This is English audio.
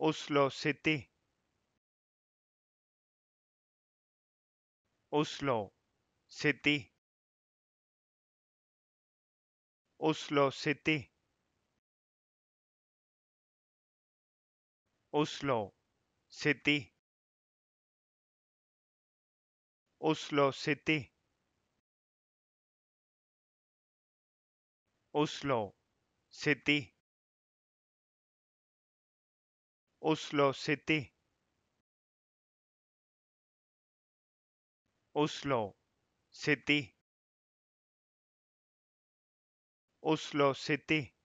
Oslo City Oslo City Oslo City Oslo City Oslo City Oslo City Oslo City Oslo City Oslo City